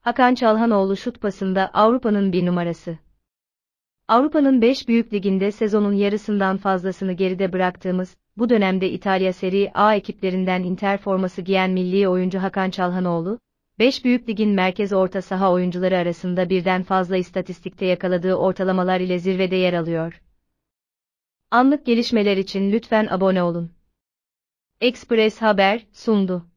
Hakan Çalhanoğlu şut pasında Avrupa'nın bir numarası. Avrupa'nın 5 büyük liginde sezonun yarısından fazlasını geride bıraktığımız, bu dönemde İtalya Serie A ekiplerinden Inter forması giyen milli oyuncu Hakan Çalhanoğlu, 5 büyük ligin merkez orta saha oyuncuları arasında birden fazla istatistikte yakaladığı ortalamalar ile zirvede yer alıyor. Anlık gelişmeler için lütfen abone olun. Express Haber sundu.